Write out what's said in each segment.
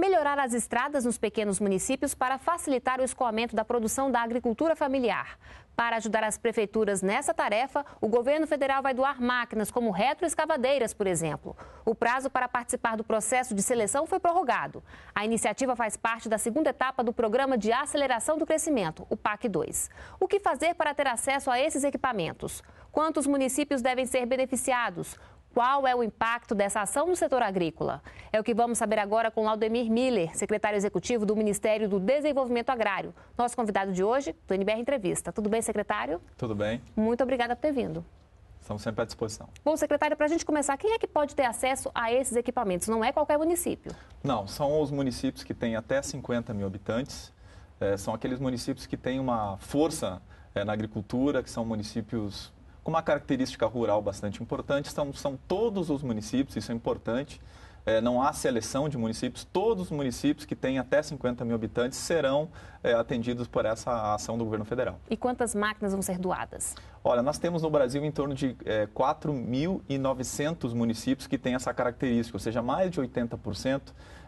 melhorar as estradas nos pequenos municípios para facilitar o escoamento da produção da agricultura familiar. Para ajudar as prefeituras nessa tarefa, o governo federal vai doar máquinas como retroescavadeiras, por exemplo. O prazo para participar do processo de seleção foi prorrogado. A iniciativa faz parte da segunda etapa do Programa de Aceleração do Crescimento, o PAC 2. O que fazer para ter acesso a esses equipamentos? Quantos municípios devem ser beneficiados? Qual é o impacto dessa ação no setor agrícola? É o que vamos saber agora com Laudemir Miller, secretário executivo do Ministério do Desenvolvimento Agrário. Nosso convidado de hoje, do NBR Entrevista. Tudo bem, secretário? Tudo bem. Muito obrigada por ter vindo. Estamos sempre à disposição. Bom, secretário, para a gente começar, quem é que pode ter acesso a esses equipamentos? Não é qualquer município? Não, são os municípios que têm até 50 mil habitantes. É, são aqueles municípios que têm uma força é, na agricultura, que são municípios com uma característica rural bastante importante. São, são todos os municípios, isso é importante, é, não há seleção de municípios, todos os municípios que têm até 50 mil habitantes serão é, atendidos por essa ação do governo federal. E quantas máquinas vão ser doadas? Olha, nós temos no Brasil em torno de é, 4.900 municípios que têm essa característica, ou seja, mais de 80%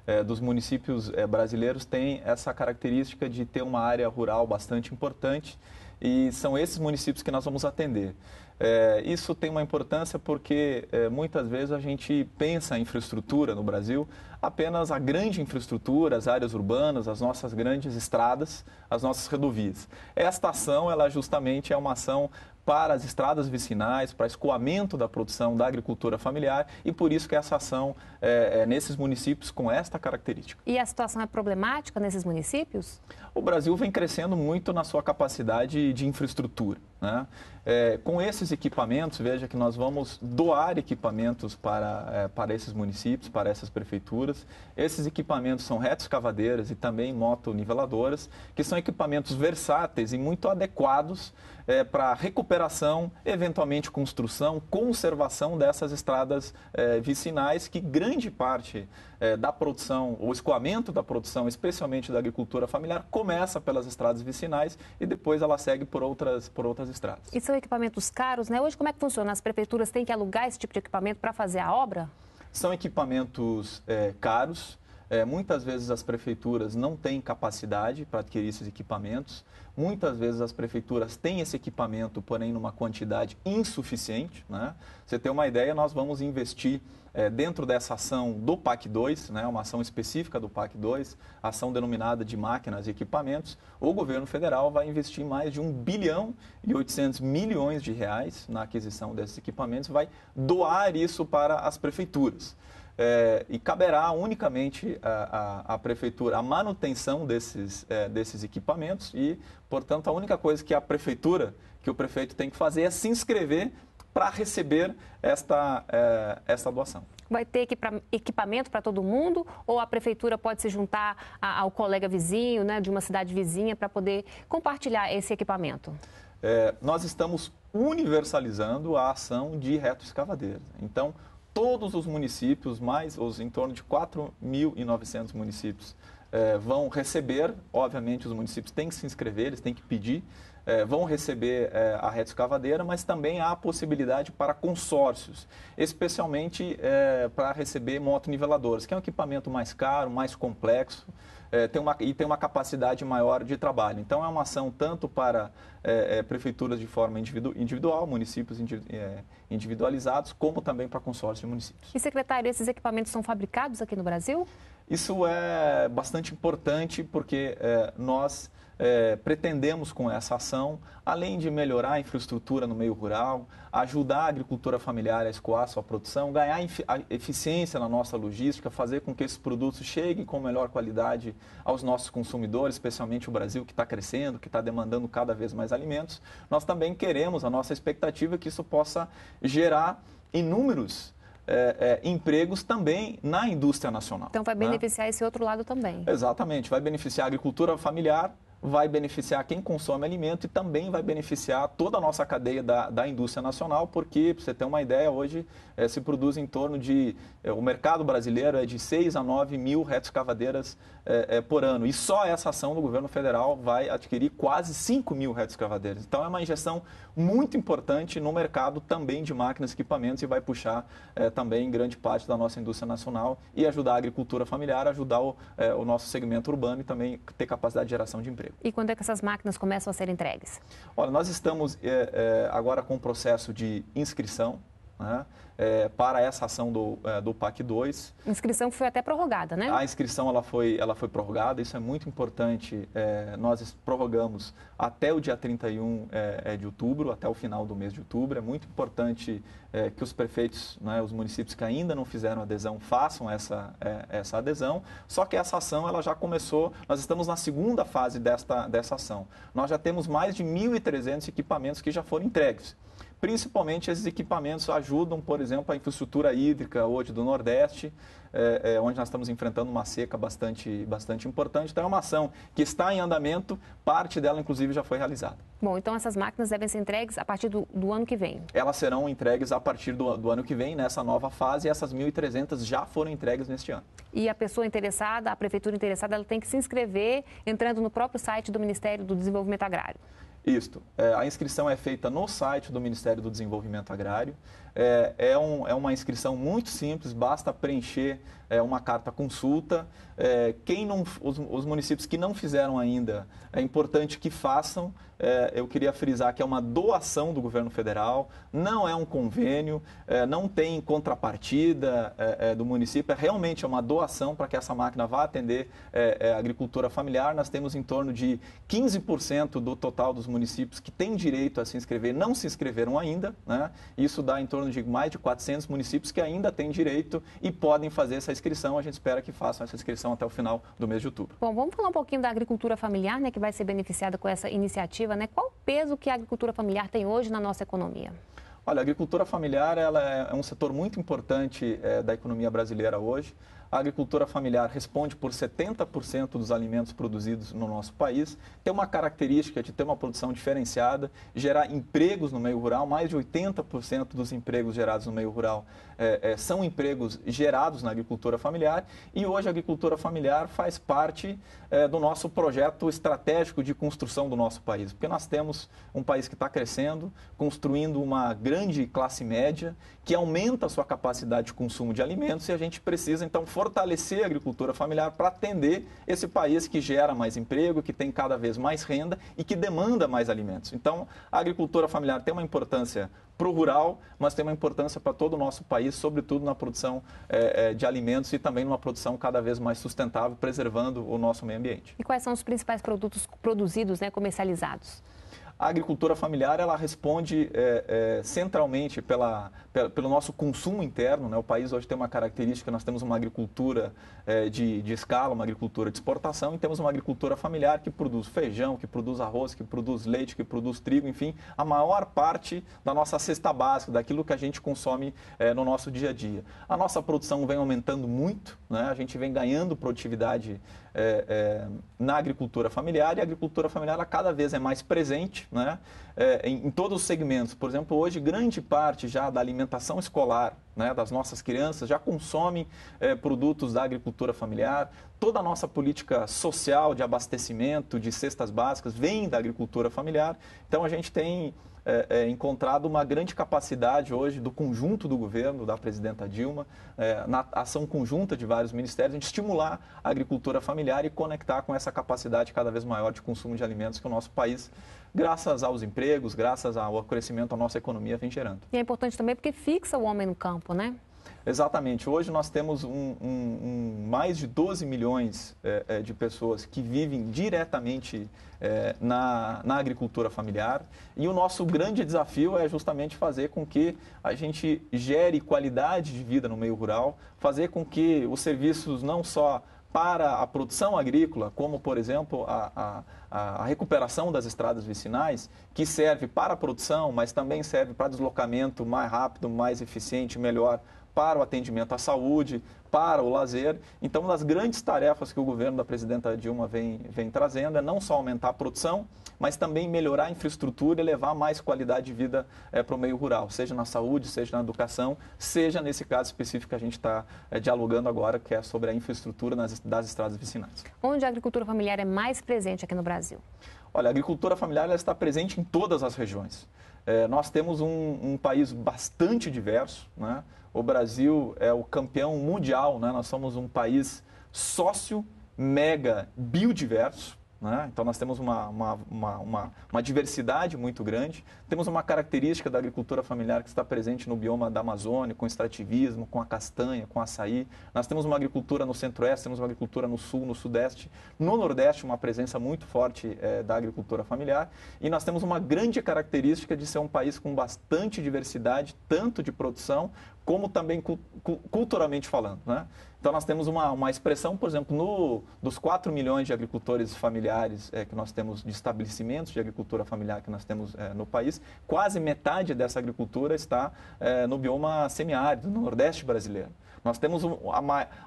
é, dos municípios é, brasileiros têm essa característica de ter uma área rural bastante importante e são esses municípios que nós vamos atender. É, isso tem uma importância porque é, muitas vezes a gente pensa em infraestrutura no Brasil apenas a grande infraestrutura, as áreas urbanas, as nossas grandes estradas, as nossas rodovias. Esta ação, ela justamente é uma ação para as estradas vicinais, para escoamento da produção da agricultura familiar e por isso que essa ação é, é, nesses municípios com esta característica. E a situação é problemática nesses municípios? O Brasil vem crescendo muito na sua capacidade de infraestrutura. Né? É, com esses equipamentos, veja que nós vamos doar equipamentos para, é, para esses municípios, para essas prefeituras. Esses equipamentos são retos cavadeiras e também motoniveladoras, que são equipamentos versáteis e muito adequados é, para recuperação, eventualmente construção, conservação dessas estradas é, vicinais, que grande parte é, da produção, o escoamento da produção, especialmente da agricultura familiar, começa pelas estradas vicinais e depois ela segue por outras, por outras estradas. E são equipamentos caros, né? Hoje como é que funciona? As prefeituras têm que alugar esse tipo de equipamento para fazer a obra? São equipamentos é, caros, é, muitas vezes as prefeituras não têm capacidade para adquirir esses equipamentos. Muitas vezes as prefeituras têm esse equipamento, porém numa quantidade insuficiente. Né? Você tem uma ideia, nós vamos investir é, dentro dessa ação do PAC 2, né, uma ação específica do PAC 2, ação denominada de máquinas e equipamentos, o governo federal vai investir mais de 1 bilhão e 800 milhões de reais na aquisição desses equipamentos, vai doar isso para as prefeituras é, e caberá unicamente à prefeitura a manutenção desses, é, desses equipamentos e, portanto, a única coisa que a prefeitura, que o prefeito tem que fazer é se inscrever para receber esta, é, esta doação. Vai ter equipamento para todo mundo ou a prefeitura pode se juntar ao colega vizinho, né, de uma cidade vizinha, para poder compartilhar esse equipamento? É, nós estamos universalizando a ação de retroescavadeiras. Então, todos os municípios, mais os em torno de 4.900 municípios, é, vão receber. Obviamente, os municípios têm que se inscrever, eles têm que pedir é, vão receber é, a retroescavadeira, mas também há possibilidade para consórcios, especialmente é, para receber motoniveladoras, que é um equipamento mais caro, mais complexo. É, tem uma, e tem uma capacidade maior de trabalho. Então, é uma ação tanto para é, é, prefeituras de forma individu individual, municípios indiv individualizados, como também para consórcios de municípios. E, secretário, esses equipamentos são fabricados aqui no Brasil? Isso é bastante importante porque nós é, pretendemos com essa ação, além de melhorar a infraestrutura no meio rural, ajudar a agricultura familiar a escoar sua produção, ganhar eficiência na nossa logística, fazer com que esses produtos cheguem com melhor qualidade aos nossos consumidores, especialmente o Brasil que está crescendo, que está demandando cada vez mais alimentos, nós também queremos, a nossa expectativa é que isso possa gerar inúmeros é, é, empregos também na indústria nacional. Então vai né? beneficiar né? esse outro lado também. Exatamente, vai beneficiar a agricultura familiar, vai beneficiar quem consome alimento e também vai beneficiar toda a nossa cadeia da, da indústria nacional, porque, para você ter uma ideia, hoje é, se produz em torno de. É, o mercado brasileiro é de 6 a 9 mil retroescavadeiras é, por ano. E só essa ação do governo federal vai adquirir quase 5 mil retroescavadeiras. Então, é uma injeção muito importante no mercado também de máquinas e equipamentos e vai puxar é, também grande parte da nossa indústria nacional e ajudar a agricultura familiar, ajudar o, é, o, nosso segmento urbano e também ter capacidade de geração de emprego. E quando é que essas máquinas começam a ser entregues? Olha, nós estamos é, agora com o processo de inscrição né, é, para essa ação do, é, do PAC 2. inscrição inscrição foi até prorrogada, né? A inscrição ela foi, ela foi prorrogada, isso é muito importante. É, nós prorrogamos até o dia 31 é, é, de outubro, até o final do mês de outubro. É muito importante é, que os prefeitos, né, os municípios que ainda não fizeram adesão, façam essa, essa adesão. Só que essa ação ela já começou, nós estamos na segunda fase desta, dessa ação. Nós já temos mais de 1.300 equipamentos que já foram entregues. Principalmente esses equipamentos ajudam, por exemplo, a infraestrutura hídrica hoje do Nordeste, é, é, onde nós estamos enfrentando uma seca bastante, bastante importante. Então, é uma ação que está em andamento, parte dela, inclusive, já foi realizada. Bom, então essas máquinas devem ser entregues a partir do, do ano que vem? Elas serão entregues a partir do, do ano que vem, nessa nova fase, e essas 1.300 já foram entregues neste ano. E a pessoa interessada, a prefeitura interessada, ela tem que se inscrever entrando no próprio site do Ministério do Desenvolvimento Agrário. Isto, é, a inscrição é feita no site do Ministério do Desenvolvimento Agrário. É, é, um, é uma inscrição muito simples, basta preencher é, uma carta consulta. É, quem não, os, os, municípios que não fizeram ainda, é importante que façam. É, eu queria frisar que é uma doação do governo federal, não é um convênio, é, não tem contrapartida é, é, do município, é realmente uma doação para que essa máquina vá atender a agricultura familiar. Nós temos em torno de 15% do total dos municípios que têm direito a se inscrever, não se inscreveram ainda. Né? Isso dá em torno torno de mais de 400 municípios que ainda têm direito e podem fazer essa inscrição. A gente espera que façam essa inscrição até o final do mês de outubro. Bom, vamos falar um pouquinho da agricultura familiar, né, que vai ser beneficiada com essa iniciativa. Né? Qual o peso que a agricultura familiar tem hoje na nossa economia? Olha, a agricultura familiar ela é, é um setor muito importante é, da economia brasileira hoje. A agricultura familiar responde por 70% dos alimentos produzidos no nosso país, tem uma característica de ter uma produção diferenciada, gerar empregos no meio rural, mais de 80% dos empregos gerados no meio rural é, é, são empregos gerados na agricultura familiar e hoje a agricultura familiar faz parte é, do nosso projeto estratégico de construção do nosso país, porque nós temos um país que está crescendo, construindo uma grande classe média que aumenta a sua capacidade de consumo de alimentos e a gente precisa então fortalecer a agricultura familiar para atender esse país que gera mais emprego, que tem cada vez mais renda e que demanda mais alimentos. Então, a agricultura familiar tem uma importância para o rural, mas tem uma importância para todo o nosso país, sobretudo na produção eh, eh, de alimentos e também numa produção cada vez mais sustentável, preservando o nosso meio ambiente. E quais são os principais produtos produzidos, né, comercializados? a agricultura familiar ela responde é, é, centralmente pela, pela, pelo nosso consumo interno. Né? O país hoje tem uma característica, nós temos uma agricultura é, de, de escala, uma agricultura de exportação e temos uma agricultura familiar que produz feijão, que produz arroz, que produz leite, que produz trigo, enfim, a maior parte da nossa cesta básica, daquilo que a gente consome é, no nosso dia a dia. A nossa produção vem aumentando muito, né? a gente vem ganhando produtividade é, é, na agricultura familiar e a agricultura familiar ela cada vez é mais presente né, é, em, em todos os segmentos. Por exemplo, hoje grande parte já da alimentação escolar né, das nossas crianças já consomem é, produtos da agricultura familiar. Toda a nossa política social de abastecimento, de cestas básicas, vem da agricultura familiar. Então, a gente tem é, é, encontrado uma grande capacidade hoje do conjunto do governo, da presidenta Dilma, é, na ação conjunta de vários ministérios, de estimular a agricultura familiar e conectar com essa capacidade cada vez maior de consumo de alimentos que o nosso país graças aos empregos, graças ao crescimento da nossa economia, vem gerando. E é importante também porque fixa o homem no campo, né? Exatamente. Hoje nós temos um, um, um mais de 12 milhões é, de pessoas que vivem diretamente é, na, na agricultura familiar. E o nosso grande desafio é justamente fazer com que a gente gere qualidade de vida no meio rural, fazer com que os serviços não só para a produção agrícola, como por exemplo a, a, a, recuperação das estradas vicinais, que serve para a produção, mas também serve para deslocamento mais rápido, mais eficiente, melhor para o atendimento à saúde, para o lazer. Então, uma das grandes tarefas que o governo da presidenta Dilma vem, vem trazendo é não só aumentar a produção, mas também melhorar a infraestrutura e levar mais qualidade de vida é, para o meio rural, seja na saúde, seja na educação, seja nesse caso específico que a gente está é, eh, dialogando agora, que é sobre a infraestrutura nas, das estradas vicinais. Onde a agricultura familiar é mais presente aqui no Brasil? Olha, a agricultura familiar está presente em todas as regiões. É, nós temos um, um país bastante diverso, né? O Brasil é o campeão mundial mundial, né? nós somos um país sócio, mega, biodiverso. Né? Então, nós temos uma, uma, uma, uma, uma diversidade muito grande. Temos uma característica da agricultura familiar que está presente no bioma da Amazônia, com extrativismo, com a castanha, com açaí. Nós temos uma agricultura no centro-oeste, temos uma agricultura no sul, no sudeste. No nordeste, uma presença muito forte é, da agricultura familiar. E nós temos uma grande característica de ser um país com bastante diversidade, tanto de produção como também cu, cu, culturalmente falando. Né? Então, nós temos uma, uma expressão, por exemplo, no, dos 4 milhões de agricultores familiares é, que nós temos, de estabelecimentos de agricultura familiar que nós temos é, no país, quase metade dessa agricultura está é, no bioma semiárido, no Nordeste brasileiro. Nós temos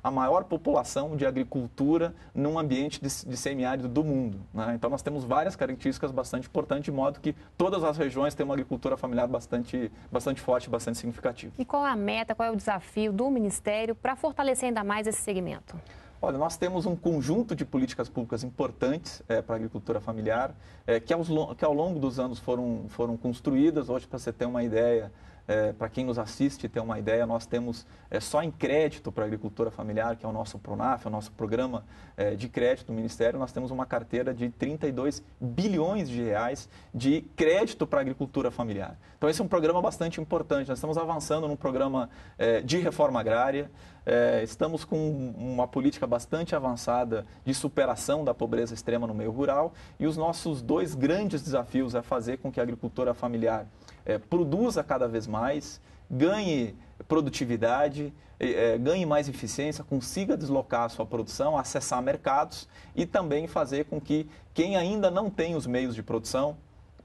a, maior população de agricultura num ambiente de, semiárido do mundo. Né? Então, nós temos várias características bastante importantes, de modo que todas as regiões têm uma agricultura familiar bastante, bastante forte, bastante significativa. E qual é a meta, qual é o desafio do Ministério para fortalecer ainda mais esse segmento? Olha, nós temos um conjunto de políticas públicas importantes é, eh, para a agricultura familiar, é, que, aos, que ao longo dos anos foram, foram construídas. Hoje, para você ter uma ideia, é, para quem nos assiste ter uma ideia, nós temos é, só em crédito para a agricultura familiar, que é o nosso PRONAF, é o nosso programa é, de crédito do Ministério, nós temos uma carteira de 32 bilhões de reais de crédito para a agricultura familiar. Então, esse é um programa bastante importante. Nós estamos avançando num programa é, de reforma agrária, é, estamos com uma política bastante avançada de superação da pobreza extrema no meio rural e os nossos dois grandes desafios é fazer com que a agricultura familiar é, produza cada vez mais, ganhe produtividade, é, ganhe mais eficiência, consiga deslocar a sua produção, acessar mercados e também fazer com que quem ainda não tem os meios de produção,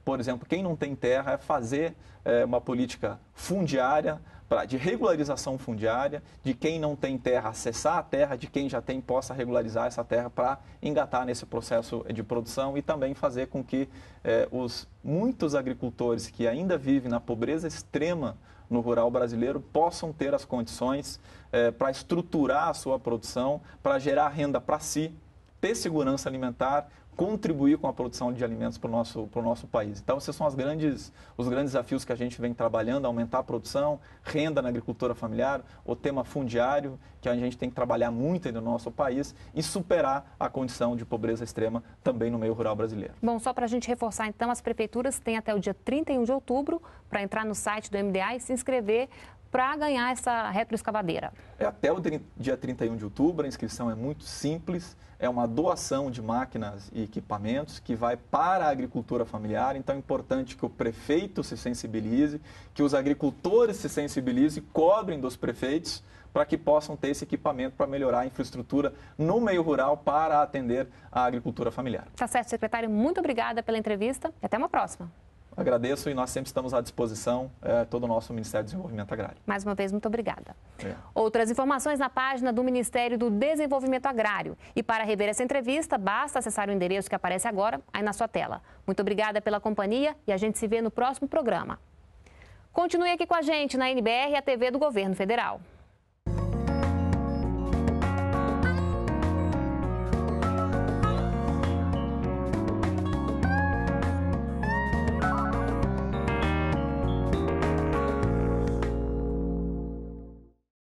por exemplo, quem não tem terra, é fazer é, uma política fundiária pra, de regularização fundiária, de quem não tem terra acessar a terra, de quem já tem possa regularizar essa terra para engatar nesse processo de produção e também fazer com que eh, os muitos agricultores que ainda vivem na pobreza extrema no rural brasileiro possam ter as condições eh, para estruturar a sua produção, para gerar renda para si, ter segurança alimentar contribuir com a produção de alimentos para o nosso, nosso país. Então, esses são as grandes, os grandes desafios que a gente vem trabalhando, aumentar a produção, renda na agricultura familiar, o tema fundiário, que a gente tem que trabalhar muito no nosso país e superar a condição de pobreza extrema também no meio rural brasileiro. Bom, só para a gente reforçar, então, as prefeituras têm até o dia 31 de outubro para entrar no site do MDA e se inscrever para ganhar essa retroescavadeira? É até o dia 31 de outubro, a inscrição é muito simples, é uma doação de máquinas e equipamentos que vai para a agricultura familiar, então é importante que o prefeito se sensibilize, que os agricultores se sensibilizem, cobrem dos prefeitos para que possam ter esse equipamento para melhorar a infraestrutura no meio rural para atender a agricultura familiar. Tá certo, secretário, muito obrigada pela entrevista e até uma próxima. Agradeço e nós sempre estamos à disposição, é, todo o nosso Ministério do Desenvolvimento Agrário. Mais uma vez, muito obrigada. É. Outras informações na página do Ministério do Desenvolvimento Agrário. E para rever essa entrevista, basta acessar o endereço que aparece agora aí na sua tela. Muito obrigada pela companhia e a gente se vê no próximo programa. Continue aqui com a gente na NBR, a TV do Governo Federal.